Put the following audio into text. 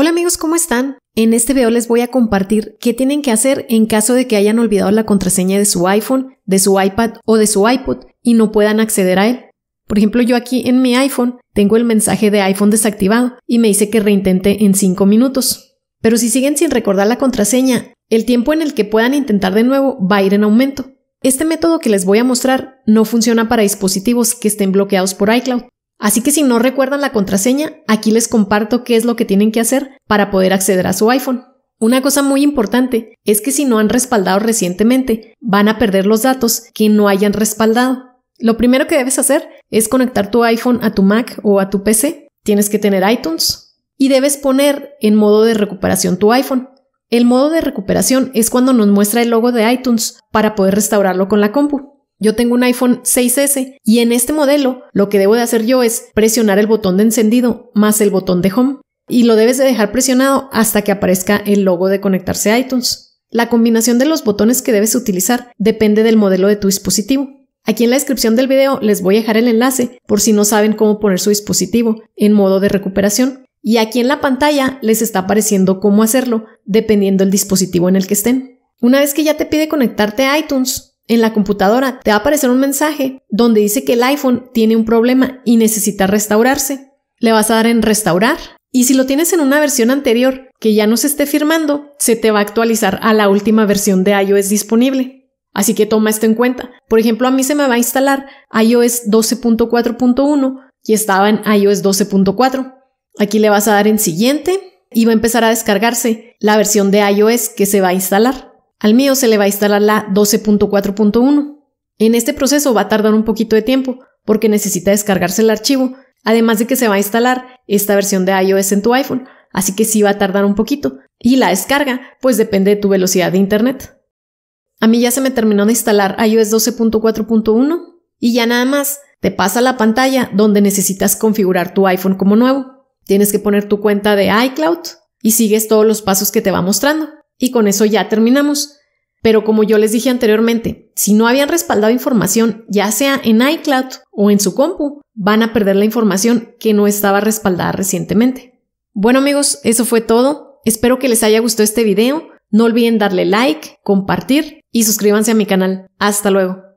Hola amigos, ¿cómo están? En este video les voy a compartir qué tienen que hacer en caso de que hayan olvidado la contraseña de su iPhone, de su iPad o de su iPod y no puedan acceder a él. Por ejemplo, yo aquí en mi iPhone tengo el mensaje de iPhone desactivado y me dice que reintente en 5 minutos. Pero si siguen sin recordar la contraseña, el tiempo en el que puedan intentar de nuevo va a ir en aumento. Este método que les voy a mostrar no funciona para dispositivos que estén bloqueados por iCloud, Así que si no recuerdan la contraseña, aquí les comparto qué es lo que tienen que hacer para poder acceder a su iPhone. Una cosa muy importante es que si no han respaldado recientemente, van a perder los datos que no hayan respaldado. Lo primero que debes hacer es conectar tu iPhone a tu Mac o a tu PC. Tienes que tener iTunes y debes poner en modo de recuperación tu iPhone. El modo de recuperación es cuando nos muestra el logo de iTunes para poder restaurarlo con la compu. Yo tengo un iPhone 6S y en este modelo lo que debo de hacer yo es presionar el botón de encendido más el botón de home y lo debes de dejar presionado hasta que aparezca el logo de conectarse a iTunes. La combinación de los botones que debes utilizar depende del modelo de tu dispositivo. Aquí en la descripción del video les voy a dejar el enlace por si no saben cómo poner su dispositivo en modo de recuperación. Y aquí en la pantalla les está apareciendo cómo hacerlo, dependiendo del dispositivo en el que estén. Una vez que ya te pide conectarte a iTunes, en la computadora, te va a aparecer un mensaje donde dice que el iPhone tiene un problema y necesita restaurarse. Le vas a dar en restaurar y si lo tienes en una versión anterior que ya no se esté firmando, se te va a actualizar a la última versión de iOS disponible. Así que toma esto en cuenta. Por ejemplo, a mí se me va a instalar iOS 12.4.1 y estaba en iOS 12.4. Aquí le vas a dar en siguiente y va a empezar a descargarse la versión de iOS que se va a instalar. Al mío se le va a instalar la 12.4.1. En este proceso va a tardar un poquito de tiempo porque necesita descargarse el archivo, además de que se va a instalar esta versión de iOS en tu iPhone, así que sí va a tardar un poquito. Y la descarga, pues depende de tu velocidad de Internet. A mí ya se me terminó de instalar iOS 12.4.1 y ya nada más te pasa la pantalla donde necesitas configurar tu iPhone como nuevo. Tienes que poner tu cuenta de iCloud y sigues todos los pasos que te va mostrando. Y con eso ya terminamos. Pero como yo les dije anteriormente, si no habían respaldado información, ya sea en iCloud o en su compu, van a perder la información que no estaba respaldada recientemente. Bueno amigos, eso fue todo. Espero que les haya gustado este video. No olviden darle like, compartir y suscríbanse a mi canal. Hasta luego.